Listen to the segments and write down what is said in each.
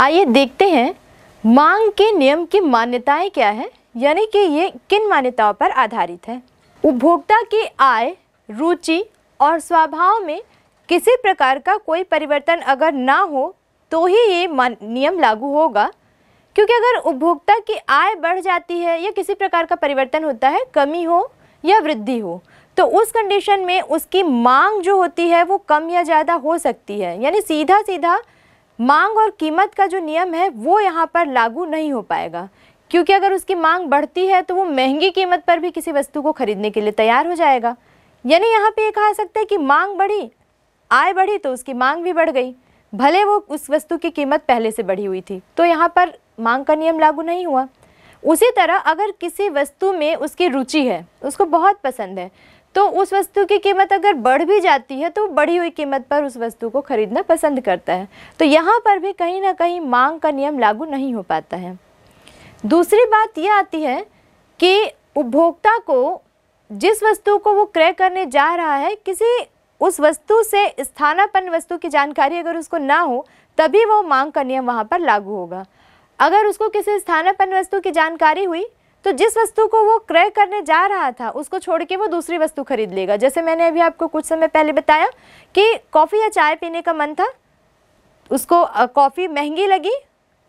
आइए देखते हैं मांग के नियम की मान्यताएं क्या है यानी कि ये किन मान्यताओं पर आधारित है उपभोक्ता की आय रुचि और स्वभाव में किसी प्रकार का कोई परिवर्तन अगर ना हो तो ही ये नियम लागू होगा क्योंकि अगर उपभोक्ता की आय बढ़ जाती है या किसी प्रकार का परिवर्तन होता है कमी हो या वृद्धि हो तो उस कंडीशन में उसकी मांग जो होती है वो कम या ज़्यादा हो सकती है यानी सीधा सीधा मांग और कीमत का जो नियम है वो यहाँ पर लागू नहीं हो पाएगा क्योंकि अगर उसकी मांग बढ़ती है तो वो महंगी कीमत पर भी किसी वस्तु को खरीदने के लिए तैयार हो जाएगा यानी यहाँ पे ये कहा सकता है कि मांग बढ़ी आय बढ़ी तो उसकी मांग भी बढ़ गई भले वो उस वस्तु की कीमत पहले से बढ़ी हुई थी तो यहाँ पर मांग का नियम लागू नहीं हुआ उसी तरह अगर किसी वस्तु में उसकी रुचि है उसको बहुत पसंद है तो उस वस्तु की कीमत अगर बढ़ भी जाती है तो बढ़ी हुई कीमत पर उस वस्तु को खरीदना पसंद करता है तो यहाँ पर भी कहीं ना कहीं मांग का नियम लागू नहीं हो पाता है दूसरी बात यह आती है कि उपभोक्ता को जिस वस्तु को वो क्रय करने जा रहा है किसी उस वस्तु से स्थानापन्न वस्तु की जानकारी अगर उसको ना हो तभी वो मांग का नियम वहाँ पर लागू होगा अगर उसको किसी स्थानापन्न वस्तु की जानकारी हुई तो जिस वस्तु को वो क्रय करने जा रहा था उसको छोड़ के वो दूसरी वस्तु खरीद लेगा जैसे मैंने अभी आपको कुछ समय पहले बताया कि कॉफ़ी या चाय पीने का मन था उसको कॉफ़ी महंगी लगी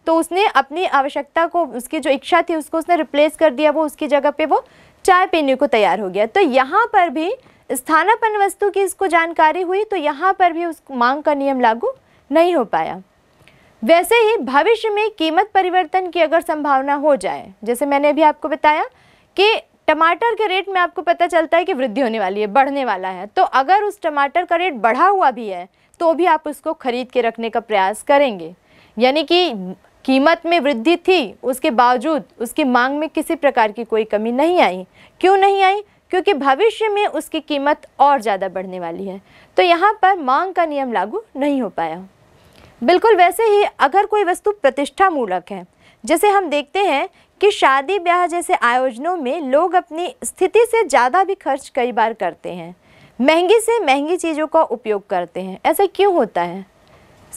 तो उसने अपनी आवश्यकता को उसकी जो इच्छा थी उसको उसने रिप्लेस कर दिया वो उसकी जगह पे वो चाय पीने को तैयार हो गया तो यहाँ पर भी स्थानापन वस्तु की इसको जानकारी हुई तो यहाँ पर भी उस मांग का नियम लागू नहीं हो पाया वैसे ही भविष्य में कीमत परिवर्तन की अगर संभावना हो जाए जैसे मैंने अभी आपको बताया कि टमाटर के रेट में आपको पता चलता है कि वृद्धि होने वाली है बढ़ने वाला है तो अगर उस टमाटर का रेट बढ़ा हुआ भी है तो भी आप उसको खरीद के रखने का प्रयास करेंगे यानी कि कीमत में वृद्धि थी उसके बावजूद उसकी मांग में किसी प्रकार की कोई कमी नहीं आई क्यों नहीं आई क्योंकि भविष्य में उसकी कीमत और ज़्यादा बढ़ने वाली है तो यहाँ पर मांग का नियम लागू नहीं हो पाया बिल्कुल वैसे ही अगर कोई वस्तु प्रतिष्ठा मूलक है जैसे हम देखते हैं कि शादी ब्याह जैसे आयोजनों में लोग अपनी स्थिति से ज़्यादा भी खर्च कई बार करते हैं महंगी से महंगी चीज़ों का उपयोग करते हैं ऐसा क्यों होता है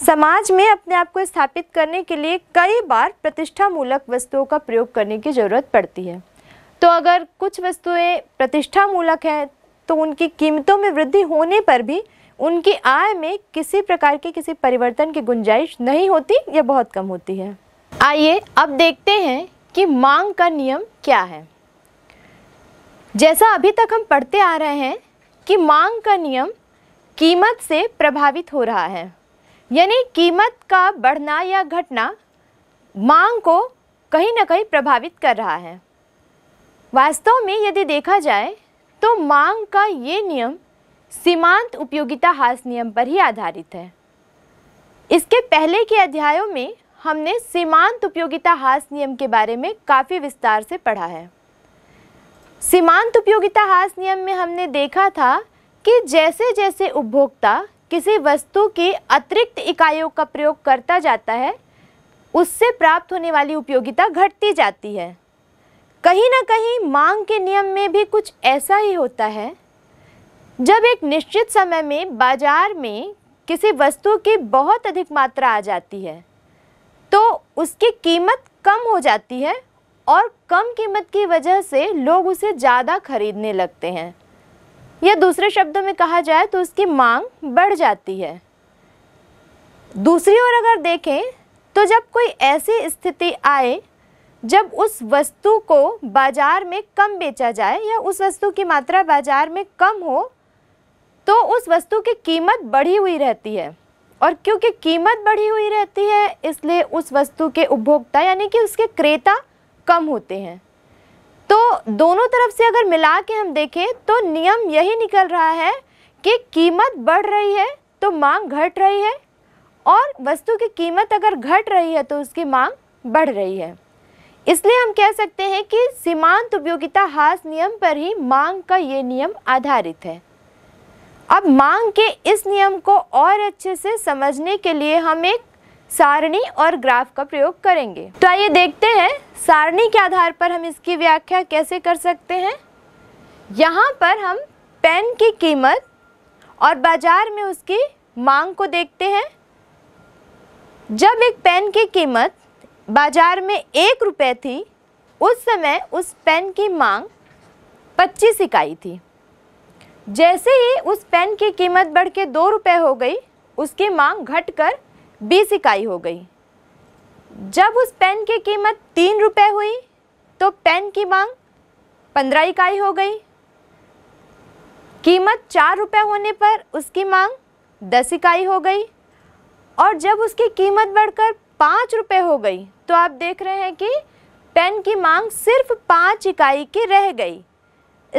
समाज में अपने आप को स्थापित करने के लिए कई बार प्रतिष्ठा मूलक वस्तुओं का प्रयोग करने की ज़रूरत पड़ती है तो अगर कुछ वस्तुएं प्रतिष्ठा मूलक हैं तो उनकी कीमतों में वृद्धि होने पर भी उनकी आय में किसी प्रकार के किसी परिवर्तन की गुंजाइश नहीं होती या बहुत कम होती है आइए अब देखते हैं कि मांग का नियम क्या है जैसा अभी तक हम पढ़ते आ रहे हैं कि मांग का नियम कीमत से प्रभावित हो रहा है यानी कीमत का बढ़ना या घटना मांग को कहीं ना कहीं प्रभावित कर रहा है वास्तव में यदि देखा जाए तो मांग का ये नियम सीमांत उपयोगिता हास नियम पर ही आधारित है इसके पहले के अध्यायों में हमने सीमांत उपयोगिता हास नियम के बारे में काफ़ी विस्तार से पढ़ा है सीमांत उपयोगिता हास नियम में हमने देखा था कि जैसे जैसे उपभोक्ता किसी वस्तु की अतिरिक्त इकाइयों का प्रयोग करता जाता है उससे प्राप्त होने वाली उपयोगिता घटती जाती है कहीं ना कहीं मांग के नियम में भी कुछ ऐसा ही होता है जब एक निश्चित समय में बाजार में किसी वस्तु की बहुत अधिक मात्रा आ जाती है तो उसकी कीमत कम हो जाती है और कम कीमत की वजह से लोग उसे ज़्यादा खरीदने लगते हैं या दूसरे शब्दों में कहा जाए तो उसकी मांग बढ़ जाती है दूसरी ओर अगर देखें तो जब कोई ऐसी स्थिति आए जब उस वस्तु को बाज़ार में कम बेचा जाए या उस वस्तु की मात्रा बाज़ार में कम हो तो उस वस्तु की कीमत बढ़ी हुई रहती है और क्योंकि कीमत बढ़ी हुई रहती है इसलिए उस वस्तु के उपभोक्ता यानी कि उसके क्रेता कम होते हैं तो दोनों तरफ से अगर मिला के हम देखें तो नियम यही निकल रहा है कि कीमत बढ़ रही है तो मांग घट रही है और वस्तु की कीमत अगर घट रही है तो उसकी मांग बढ़ रही है इसलिए हम कह सकते हैं कि सीमांत उपयोगिता हास नियम पर ही मांग का ये नियम आधारित है अब मांग के इस नियम को और अच्छे से समझने के लिए हम एक सारणी और ग्राफ का प्रयोग करेंगे तो आइए देखते हैं सारणी के आधार पर हम इसकी व्याख्या कैसे कर सकते हैं यहाँ पर हम पेन की कीमत और बाज़ार में उसकी मांग को देखते हैं जब एक पेन की कीमत बाज़ार में एक रुपये थी उस समय उस पेन की मांग 25 इकाई थी जैसे ही उस पेन की कीमत बढ़ के दो रुपये हो गई उसकी मांग घट कर बीस इकाई हो गई जब उस पेन की कीमत तीन रुपये हुई तो पेन की मांग पंद्रह इकाई हो गई कीमत चार रुपये होने पर उसकी मांग दस इकाई हो गई और जब उसकी कीमत बढ़कर पाँच रुपये हो गई तो आप देख रहे हैं कि पेन की मांग सिर्फ पाँच इकाई की रह गई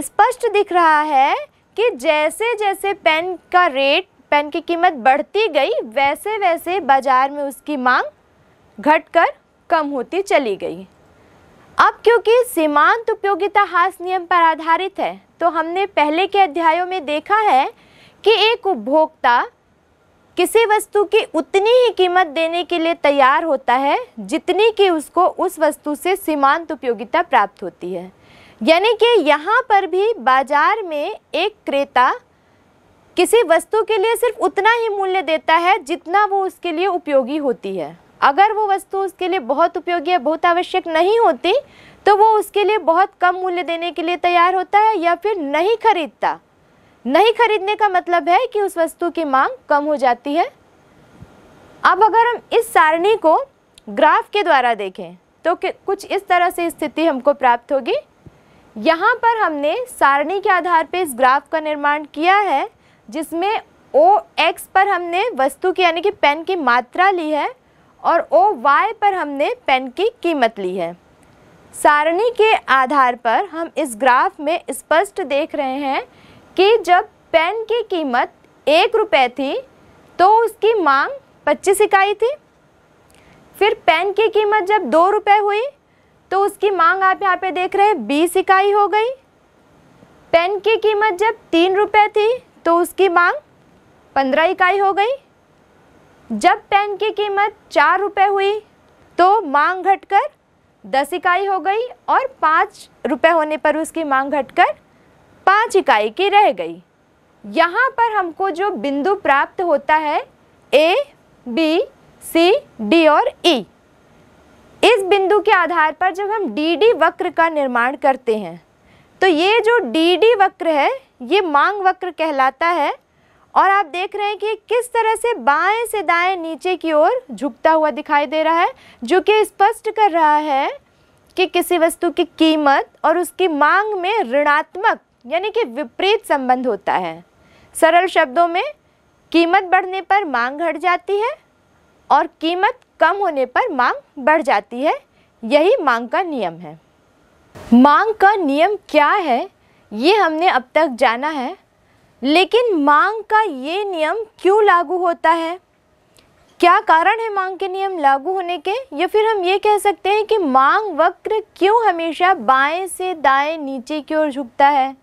स्पष्ट दिख रहा है कि जैसे जैसे पेन का रेट पेन की कीमत बढ़ती गई वैसे वैसे बाज़ार में उसकी मांग घटकर कम होती चली गई अब क्योंकि सीमांत उपयोगिता हास नियम पर आधारित है तो हमने पहले के अध्यायों में देखा है कि एक उपभोक्ता किसी वस्तु की उतनी ही कीमत देने के लिए तैयार होता है जितनी कि उसको उस वस्तु से सीमांत उपयोगिता प्राप्त होती है यानी कि यहाँ पर भी बाजार में एक क्रेता किसी वस्तु के लिए सिर्फ उतना ही मूल्य देता है जितना वो उसके लिए उपयोगी होती है अगर वो वस्तु उसके लिए बहुत उपयोगी है बहुत आवश्यक नहीं होती तो वो उसके लिए बहुत कम मूल्य देने के लिए तैयार होता है या फिर नहीं खरीदता नहीं खरीदने का मतलब है कि उस वस्तु की मांग कम हो जाती है अब अगर हम इस सारणी को ग्राफ के द्वारा देखें तो कुछ इस तरह से स्थिति हमको प्राप्त होगी यहाँ पर हमने सारणी के आधार पर इस ग्राफ का निर्माण किया है जिसमें ओ एक्स पर हमने वस्तु की यानी कि पेन की मात्रा ली है और ओ वाई पर हमने पेन की कीमत ली है सारणी के आधार पर हम इस ग्राफ में स्पष्ट देख रहे हैं कि जब पेन की कीमत एक रुपये थी तो उसकी मांग पच्चीस इकाई थी फिर पेन की कीमत जब दो रुपये हुई तो उसकी मांग आप यहाँ पे देख रहे हैं बीस इकाई हो गई पेन की कीमत जब तीन रुपये थी तो उसकी मांग पंद्रह इकाई हो गई जब पेन की कीमत चार रुपये हुई तो मांग घटकर दस इकाई हो गई और पाँच रुपये होने पर उसकी मांग घटकर पाँच इकाई की रह गई यहाँ पर हमको जो बिंदु प्राप्त होता है ए बी सी डी और ई e. इस बिंदु के आधार पर जब हम डी वक्र का निर्माण करते हैं तो ये जो डी वक्र है ये मांग वक्र कहलाता है और आप देख रहे हैं कि किस तरह से बाएं से दाएं नीचे की ओर झुकता हुआ दिखाई दे रहा है जो कि स्पष्ट कर रहा है कि किसी वस्तु की कीमत और उसकी मांग में ऋणात्मक यानी कि विपरीत संबंध होता है सरल शब्दों में कीमत बढ़ने पर मांग घट जाती है और कीमत कम होने पर मांग बढ़ जाती है यही मांग का नियम है मांग का नियम क्या है ये हमने अब तक जाना है लेकिन मांग का ये नियम क्यों लागू होता है क्या कारण है मांग के नियम लागू होने के या फिर हम ये कह सकते हैं कि मांग वक्र क्यों हमेशा बाएं से दाएं नीचे की ओर झुकता है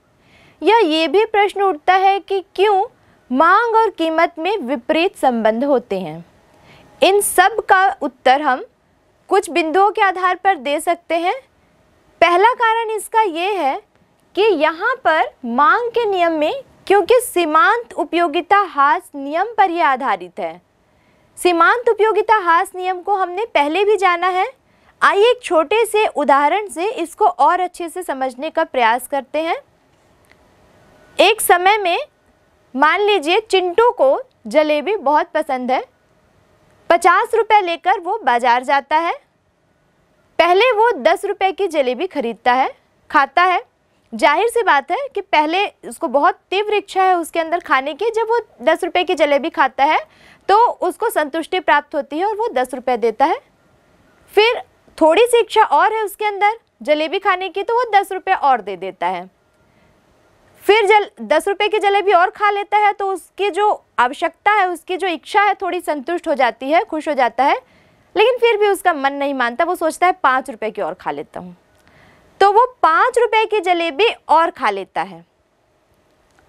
या ये भी प्रश्न उठता है कि क्यों मांग और कीमत में विपरीत संबंध होते हैं इन सब का उत्तर हम कुछ बिंदुओं के आधार पर दे सकते हैं पहला कारण इसका ये है कि यहाँ पर मांग के नियम में क्योंकि सीमांत उपयोगिता हास नियम पर ही आधारित है सीमांत उपयोगिता हास नियम को हमने पहले भी जाना है आइए एक छोटे से उदाहरण से इसको और अच्छे से समझने का प्रयास करते हैं एक समय में मान लीजिए चिंटू को जलेबी बहुत पसंद है पचास रुपये लेकर वो बाजार जाता है पहले वो दस रुपये की जलेबी खरीदता है खाता है जाहिर सी बात है कि पहले उसको बहुत तीव्र इच्छा है उसके अंदर खाने की जब वो दस रुपये की जलेबी खाता है तो उसको संतुष्टि प्राप्त होती है और वो दस रुपये देता है फिर थोड़ी सी इच्छा और है उसके अंदर जलेबी खाने की तो वो दस रुपये और दे देता है फिर जल दस रुपये की जलेबी और खा लेता है तो उसकी जो आवश्यकता है उसकी जो इच्छा है थोड़ी संतुष्ट हो जाती है खुश हो जाता है लेकिन फिर भी उसका मन नहीं मानता वो सोचता है पाँच रुपये की और खा लेता हूँ तो वो पाँच रुपये की जलेबी और खा लेता है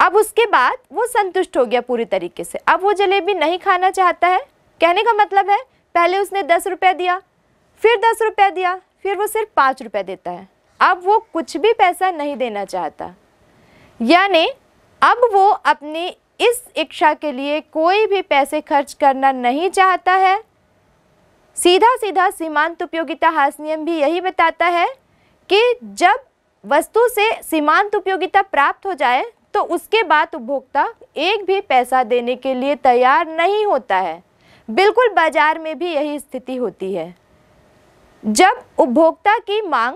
अब उसके बाद वो संतुष्ट हो गया पूरी तरीके से अब वो जलेबी नहीं खाना चाहता है कहने का मतलब है पहले उसने दस रुपये दिया फिर दस रुपये दिया फिर वो सिर्फ पाँच रुपये देता है अब वो कुछ भी पैसा नहीं देना चाहता यानी अब वो अपनी इस इच्छा के लिए कोई भी पैसे खर्च करना नहीं चाहता है सीधा सीधा सीमांत उपयोगिता हास नियम भी यही बताता है कि जब वस्तु से सीमांत उपयोगिता प्राप्त हो जाए तो उसके बाद उपभोक्ता एक भी पैसा देने के लिए तैयार नहीं होता है बिल्कुल बाजार में भी यही स्थिति होती है जब उपभोक्ता की मांग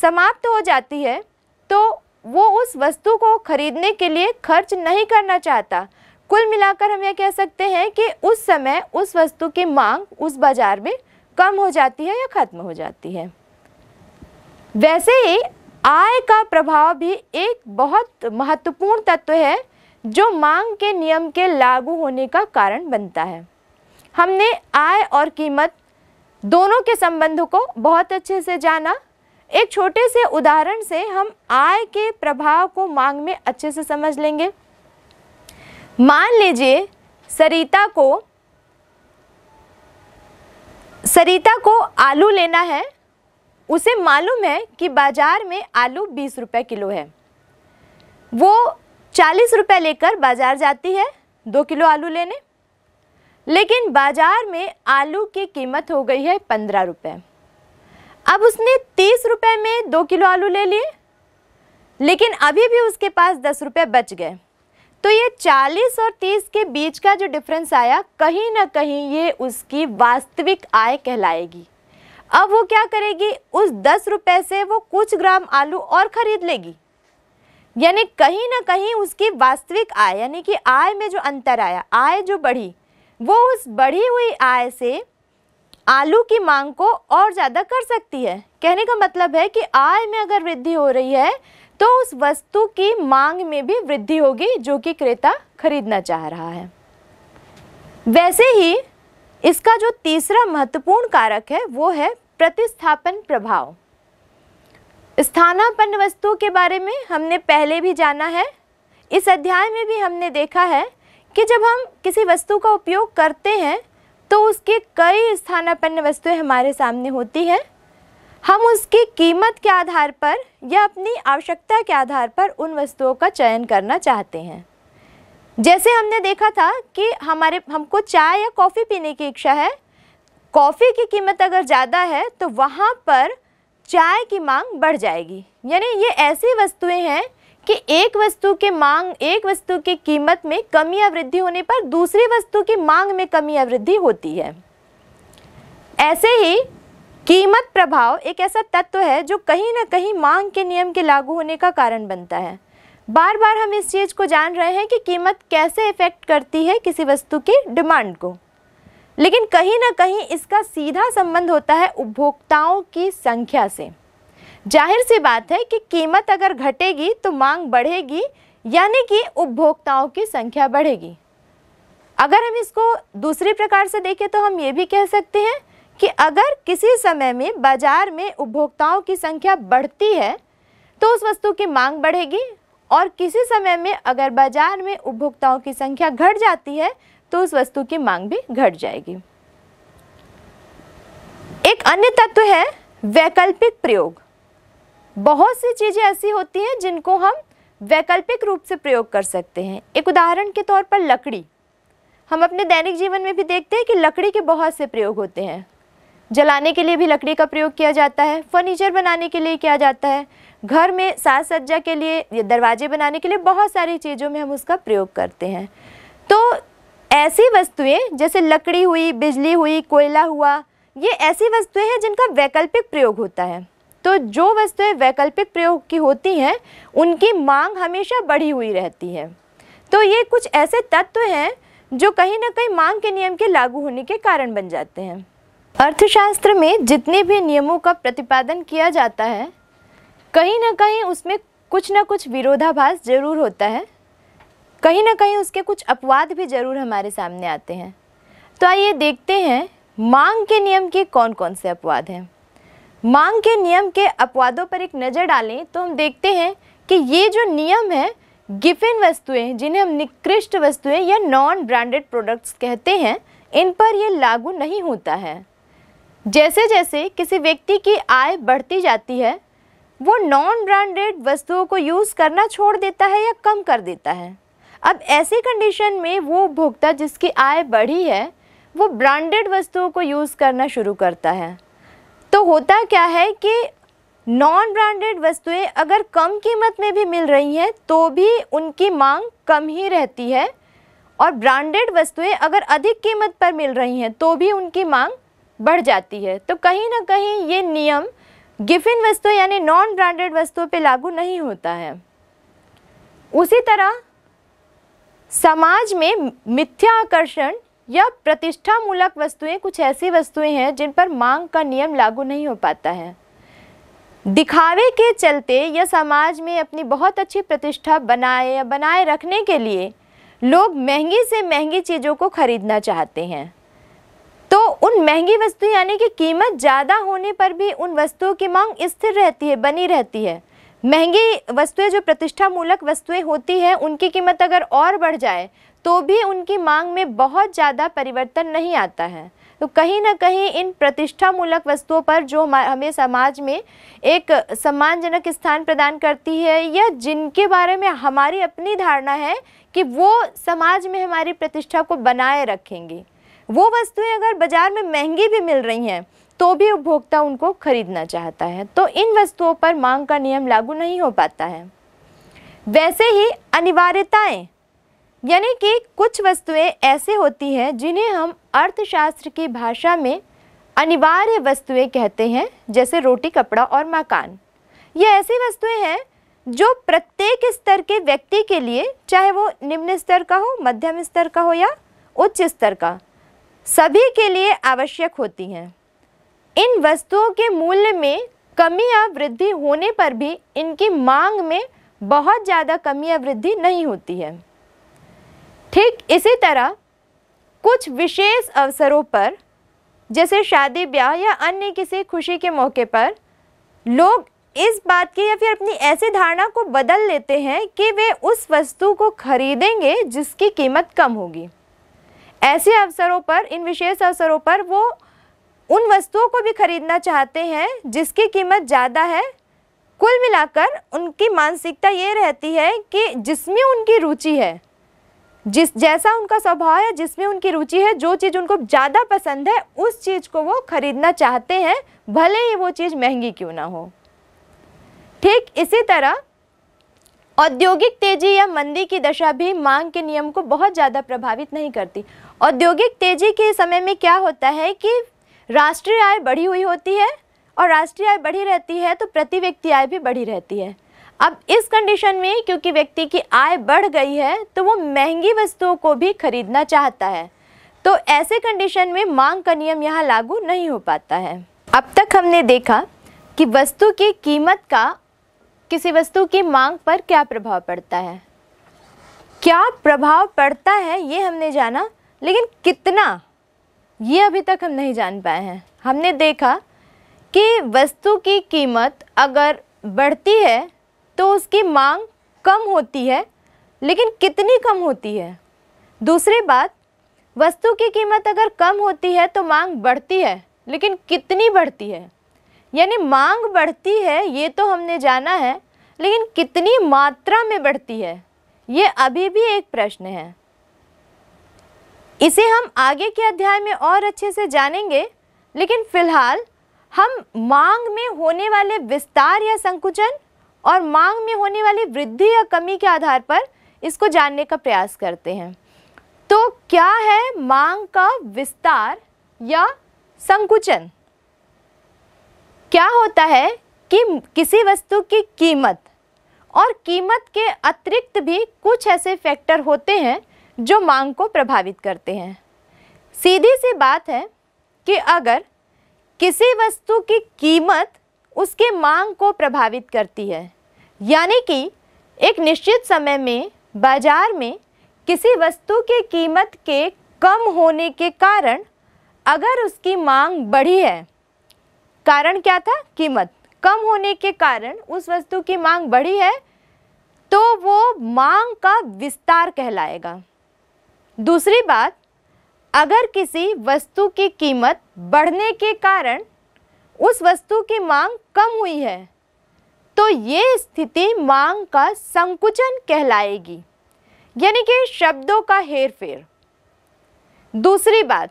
समाप्त हो जाती है तो वो उस वस्तु को खरीदने के लिए खर्च नहीं करना चाहता कुल मिलाकर हम यह कह सकते हैं कि उस समय उस वस्तु की मांग उस बाज़ार में कम हो जाती है या ख़त्म हो जाती है वैसे ही आय का प्रभाव भी एक बहुत महत्वपूर्ण तत्व है जो मांग के नियम के लागू होने का कारण बनता है हमने आय और कीमत दोनों के संबंधों को बहुत अच्छे से जाना एक छोटे से उदाहरण से हम आय के प्रभाव को मांग में अच्छे से समझ लेंगे मान लीजिए सरिता को सरिता को आलू लेना है उसे मालूम है कि बाज़ार में आलू बीस रुपये किलो है वो चालीस रुपये लेकर बाज़ार जाती है दो किलो आलू लेने लेकिन बाज़ार में आलू की कीमत हो गई है पंद्रह रुपये अब उसने तीस रुपये में दो किलो आलू ले लिए लेकिन अभी भी उसके पास दस रुपये बच गए तो ये चालीस और तीस के बीच का जो डिफरेंस आया कहीं ना कहीं ये उसकी वास्तविक आय कहलाएगी अब वो क्या करेगी उस दस रुपये से वो कुछ ग्राम आलू और ख़रीद लेगी यानी कहीं ना कहीं उसकी वास्तविक आय यानी कि आय में जो अंतर आया आय जो बढ़ी वो उस बढ़ी हुई आय से आलू की मांग को और ज़्यादा कर सकती है कहने का मतलब है कि आय में अगर वृद्धि हो रही है तो उस वस्तु की मांग में भी वृद्धि होगी जो कि क्रेता खरीदना चाह रहा है वैसे ही इसका जो तीसरा महत्वपूर्ण कारक है वो है प्रतिस्थापन प्रभाव स्थानापन्न वस्तुओं के बारे में हमने पहले भी जाना है इस अध्याय में भी हमने देखा है कि जब हम किसी वस्तु का उपयोग करते हैं तो उसके कई स्थानापन्न वस्तुएं हमारे सामने होती हैं हम उसकी कीमत के आधार पर या अपनी आवश्यकता के आधार पर उन वस्तुओं का चयन करना चाहते हैं जैसे हमने देखा था कि हमारे हमको चाय या कॉफ़ी पीने की इच्छा है कॉफ़ी की कीमत अगर ज़्यादा है तो वहाँ पर चाय की मांग बढ़ जाएगी यानी ये ऐसी वस्तुएं हैं कि एक वस्तु के मांग एक वस्तु की कीमत में कमी या वृद्धि होने पर दूसरी वस्तु की मांग में कमी या वृद्धि होती है ऐसे ही कीमत प्रभाव एक ऐसा तत्व है जो कहीं ना कहीं मांग के नियम के लागू होने का कारण बनता है बार बार हम इस चीज़ को जान रहे हैं कि कीमत कैसे इफ़ेक्ट करती है किसी वस्तु की डिमांड को लेकिन कहीं ना कहीं इसका सीधा संबंध होता है उपभोक्ताओं की संख्या से जाहिर सी बात है कि कीमत अगर घटेगी तो मांग बढ़ेगी यानी कि उपभोक्ताओं की संख्या बढ़ेगी अगर हम इसको दूसरी प्रकार से देखें तो हम ये भी कह सकते हैं कि अगर किसी समय में बाजार में उपभोक्ताओं की संख्या बढ़ती है तो उस वस्तु की मांग बढ़ेगी और किसी समय में अगर बाजार में उपभोक्ताओं की संख्या घट जाती है तो उस वस्तु की मांग भी घट जाएगी एक अन्य तत्व है वैकल्पिक प्रयोग बहुत सी चीज़ें ऐसी होती हैं जिनको हम वैकल्पिक रूप से प्रयोग कर सकते हैं एक उदाहरण के तौर पर लकड़ी हम अपने दैनिक जीवन में भी देखते हैं कि लकड़ी के बहुत से प्रयोग होते हैं जलाने के लिए भी लकड़ी का प्रयोग किया जाता है फर्नीचर बनाने के लिए किया जाता है घर में साज सज्जा के लिए या दरवाजे बनाने के लिए बहुत सारी चीज़ों में हम उसका प्रयोग करते हैं तो ऐसी वस्तुएं जैसे लकड़ी हुई बिजली हुई कोयला हुआ ये ऐसी वस्तुएं हैं जिनका वैकल्पिक प्रयोग होता है तो जो वस्तुएं वैकल्पिक प्रयोग की होती हैं उनकी मांग हमेशा बढ़ी हुई रहती है तो ये कुछ ऐसे तत्व हैं जो कहीं ना कहीं मांग के नियम के लागू होने के कारण बन जाते हैं अर्थशास्त्र में जितने भी नियमों का प्रतिपादन किया जाता है कहीं ना कहीं उसमें कुछ ना कुछ विरोधाभास जरूर होता है कहीं ना कहीं उसके कुछ अपवाद भी जरूर हमारे सामने आते हैं तो आइए देखते हैं मांग के नियम के कौन कौन से अपवाद हैं मांग के नियम के अपवादों पर एक नज़र डालें तो हम देखते हैं कि ये जो नियम है गिफिन वस्तुएं जिन्हें हम निकृष्ट वस्तुएं या नॉन ब्रांडेड प्रोडक्ट्स कहते हैं इन पर यह लागू नहीं होता है जैसे जैसे किसी व्यक्ति की आय बढ़ती जाती है वो नॉन ब्रांडेड वस्तुओं को यूज़ करना छोड़ देता है या कम कर देता है अब ऐसी कंडीशन में वो उपभोक्ता जिसकी आय बढ़ी है वो ब्रांडेड वस्तुओं को यूज़ करना शुरू करता है तो होता क्या है कि नॉन ब्रांडेड वस्तुएं अगर कम कीमत में भी मिल रही हैं तो भी उनकी मांग कम ही रहती है और ब्रांडेड वस्तुएं अगर अधिक कीमत पर मिल रही हैं तो भी उनकी मांग बढ़ जाती है तो कहीं ना कहीं ये नियम गिफिन वस्तुएं यानी नॉन ब्रांडेड वस्तुओं पे लागू नहीं होता है उसी तरह समाज में मिथ्या आकर्षण यह प्रतिष्ठामूलक वस्तुएं कुछ ऐसी वस्तुएं हैं जिन पर मांग का नियम लागू नहीं हो पाता है दिखावे के चलते या समाज में अपनी बहुत अच्छी प्रतिष्ठा बनाए या बनाए रखने के लिए लोग महंगी से महंगी चीज़ों को खरीदना चाहते हैं तो उन महंगी वस्तु यानी कि कीमत ज़्यादा होने पर भी उन वस्तुओं की मांग स्थिर रहती है बनी रहती है महंगी वस्तुएं जो प्रतिष्ठा मूलक वस्तुएं होती हैं उनकी कीमत अगर और बढ़ जाए तो भी उनकी मांग में बहुत ज़्यादा परिवर्तन नहीं आता है तो कहीं ना कहीं इन प्रतिष्ठामूलक वस्तुओं पर जो हमें समाज में एक सम्मानजनक स्थान प्रदान करती है या जिनके बारे में हमारी अपनी धारणा है कि वो समाज में हमारी प्रतिष्ठा को बनाए रखेंगी वो वस्तुएं अगर बाज़ार में महंगी भी मिल रही हैं तो भी उपभोक्ता उनको खरीदना चाहता है तो इन वस्तुओं पर मांग का नियम लागू नहीं हो पाता है वैसे ही अनिवार्यताएँ यानी कि कुछ वस्तुएं ऐसे होती हैं जिन्हें हम अर्थशास्त्र की भाषा में अनिवार्य वस्तुएं कहते हैं जैसे रोटी कपड़ा और मकान ये ऐसी वस्तुएं हैं जो प्रत्येक स्तर के व्यक्ति के लिए चाहे वो निम्न स्तर का हो मध्यम स्तर का हो या उच्च स्तर का सभी के लिए आवश्यक होती हैं इन वस्तुओं के मूल्य में कमी या वृद्धि होने पर भी इनकी मांग में बहुत ज़्यादा कमी या वृद्धि नहीं होती है ठीक इसी तरह कुछ विशेष अवसरों पर जैसे शादी ब्याह या अन्य किसी खुशी के मौके पर लोग इस बात की या फिर अपनी ऐसी धारणा को बदल लेते हैं कि वे उस वस्तु को खरीदेंगे जिसकी कीमत कम होगी ऐसे अवसरों पर इन विशेष अवसरों पर वो उन वस्तुओं को भी खरीदना चाहते हैं जिसकी कीमत ज़्यादा है कुल मिलाकर उनकी मानसिकता ये रहती है कि जिसमें उनकी रुचि है जिस जैसा उनका स्वभाव है जिसमें उनकी रुचि है जो चीज़ उनको ज़्यादा पसंद है उस चीज़ को वो खरीदना चाहते हैं भले ही वो चीज़ महंगी क्यों ना हो ठीक इसी तरह औद्योगिक तेजी या मंदी की दशा भी मांग के नियम को बहुत ज़्यादा प्रभावित नहीं करती औद्योगिक तेजी के समय में क्या होता है कि राष्ट्रीय आय बढ़ी हुई होती है और राष्ट्रीय आय बढ़ी रहती है तो प्रति व्यक्ति आय भी बढ़ी रहती है अब इस कंडीशन में क्योंकि व्यक्ति की आय बढ़ गई है तो वो महंगी वस्तुओं को भी खरीदना चाहता है तो ऐसे कंडीशन में मांग का नियम यहाँ लागू नहीं हो पाता है अब तक हमने देखा कि वस्तु की कीमत का किसी वस्तु की मांग पर क्या प्रभाव पड़ता है क्या प्रभाव पड़ता है ये हमने जाना लेकिन कितना ये अभी तक हम नहीं जान पाए हैं हमने देखा कि वस्तु की कीमत अगर बढ़ती है तो उसकी मांग कम होती है लेकिन कितनी कम होती है दूसरी बात वस्तु की कीमत अगर कम होती है तो मांग बढ़ती है लेकिन कितनी बढ़ती है यानी मांग बढ़ती है ये तो हमने जाना है लेकिन कितनी मात्रा में बढ़ती है ये अभी भी एक प्रश्न है इसे हम आगे के अध्याय में और अच्छे से जानेंगे लेकिन फिलहाल हम मांग में होने वाले विस्तार या संकुचन और मांग में होने वाली वृद्धि या कमी के आधार पर इसको जानने का प्रयास करते हैं तो क्या है मांग का विस्तार या संकुचन क्या होता है कि किसी वस्तु की कीमत और कीमत के अतिरिक्त भी कुछ ऐसे फैक्टर होते हैं जो मांग को प्रभावित करते हैं सीधी सी बात है कि अगर किसी वस्तु की कीमत उसके मांग को प्रभावित करती है यानी कि एक निश्चित समय में बाजार में किसी वस्तु के कीमत के कम होने के कारण अगर उसकी मांग बढ़ी है कारण क्या था कीमत कम होने के कारण उस वस्तु की मांग बढ़ी है तो वो मांग का विस्तार कहलाएगा दूसरी बात अगर किसी वस्तु की कीमत बढ़ने के कारण उस वस्तु की मांग कम हुई है तो ये स्थिति मांग का संकुचन कहलाएगी यानी कि शब्दों का हेर फेर दूसरी बात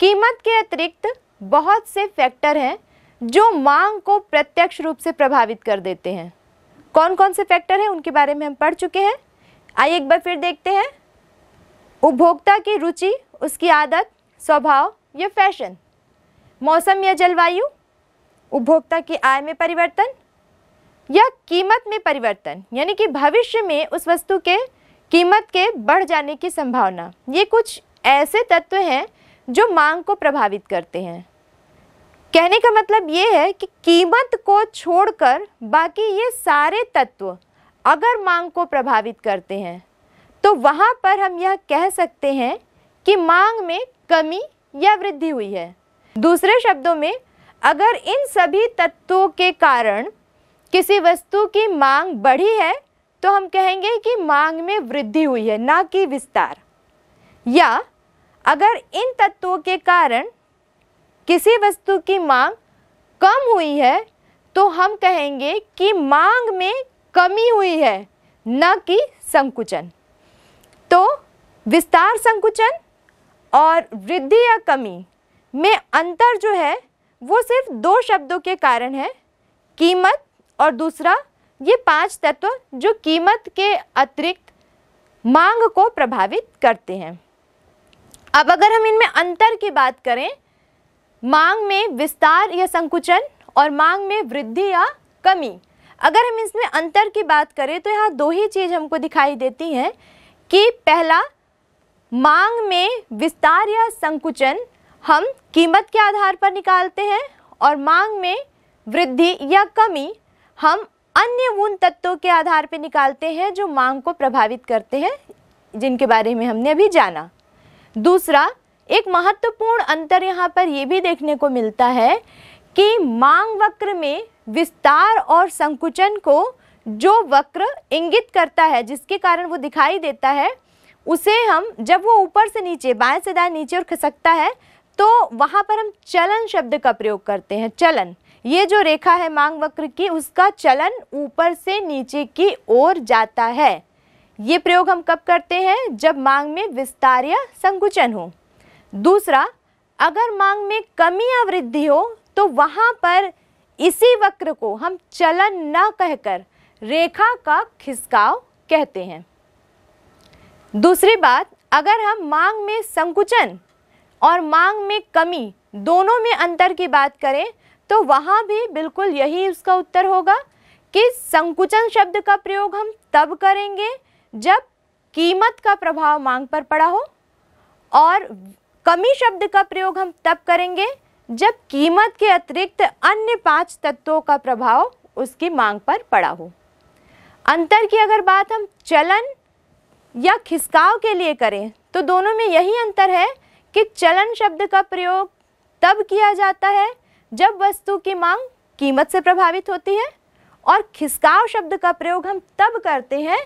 कीमत के अतिरिक्त बहुत से फैक्टर हैं जो मांग को प्रत्यक्ष रूप से प्रभावित कर देते हैं कौन कौन से फैक्टर हैं उनके बारे में हम पढ़ चुके हैं आइए एक बार फिर देखते हैं उपभोक्ता की रुचि उसकी आदत स्वभाव या फैशन मौसम या जलवायु उपभोक्ता की आय में परिवर्तन या कीमत में परिवर्तन यानी कि भविष्य में उस वस्तु के कीमत के बढ़ जाने की संभावना ये कुछ ऐसे तत्व हैं जो मांग को प्रभावित करते हैं कहने का मतलब ये है कि कीमत को छोड़कर बाकी ये सारे तत्व अगर मांग को प्रभावित करते हैं तो वहाँ पर हम यह कह सकते हैं कि मांग में कमी या वृद्धि हुई है दूसरे शब्दों में अगर इन सभी तत्वों के कारण किसी वस्तु की मांग बढ़ी है तो हम कहेंगे कि मांग में वृद्धि हुई है ना कि विस्तार या अगर इन तत्वों के कारण किसी वस्तु की मांग कम हुई है तो हम कहेंगे कि मांग में कमी हुई है न कि संकुचन तो विस्तार संकुचन और वृद्धि या कमी में अंतर जो है वो सिर्फ दो शब्दों के कारण है कीमत और दूसरा ये पांच तत्व जो कीमत के अतिरिक्त मांग को प्रभावित करते हैं अब अगर हम इनमें अंतर की बात करें मांग में विस्तार या संकुचन और मांग में वृद्धि या कमी अगर हम इसमें अंतर की बात करें तो यहाँ दो ही चीज़ हमको दिखाई देती हैं कि पहला मांग में विस्तार या संकुचन हम कीमत के आधार पर निकालते हैं और मांग में वृद्धि या कमी हम अन्य उन तत्वों के आधार पर निकालते हैं जो मांग को प्रभावित करते हैं जिनके बारे में हमने अभी जाना दूसरा एक महत्वपूर्ण अंतर यहाँ पर यह भी देखने को मिलता है कि मांग वक्र में विस्तार और संकुचन को जो वक्र इंगित करता है जिसके कारण वो दिखाई देता है उसे हम जब वो ऊपर से नीचे बाएं से दाएं नीचे और खसकता है तो वहाँ पर हम चलन शब्द का प्रयोग करते हैं चलन ये जो रेखा है मांग वक्र की उसका चलन ऊपर से नीचे की ओर जाता है ये प्रयोग हम कब करते हैं जब मांग में विस्तार या संकुचन हो दूसरा अगर मांग में कमी या वृद्धि हो तो वहाँ पर इसी वक्र को हम चलन न कहकर रेखा का खिसकाव कहते हैं दूसरी बात अगर हम मांग में संकुचन और मांग में कमी दोनों में अंतर की बात करें तो वहाँ भी बिल्कुल यही उसका उत्तर होगा कि संकुचन शब्द का प्रयोग हम तब करेंगे जब कीमत का प्रभाव मांग पर पड़ा हो और कमी शब्द का प्रयोग हम तब करेंगे जब कीमत के अतिरिक्त अन्य पांच तत्वों का प्रभाव उसकी मांग पर पड़ा हो अंतर की अगर बात हम चलन या खिसकाव के लिए करें तो दोनों में यही अंतर है कि चलन शब्द का प्रयोग तब किया जाता है जब वस्तु की मांग कीमत से प्रभावित होती है और खिसकाव शब्द का प्रयोग हम तब करते हैं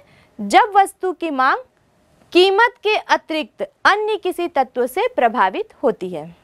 जब वस्तु की मांग कीमत के अतिरिक्त अन्य किसी तत्व से प्रभावित होती है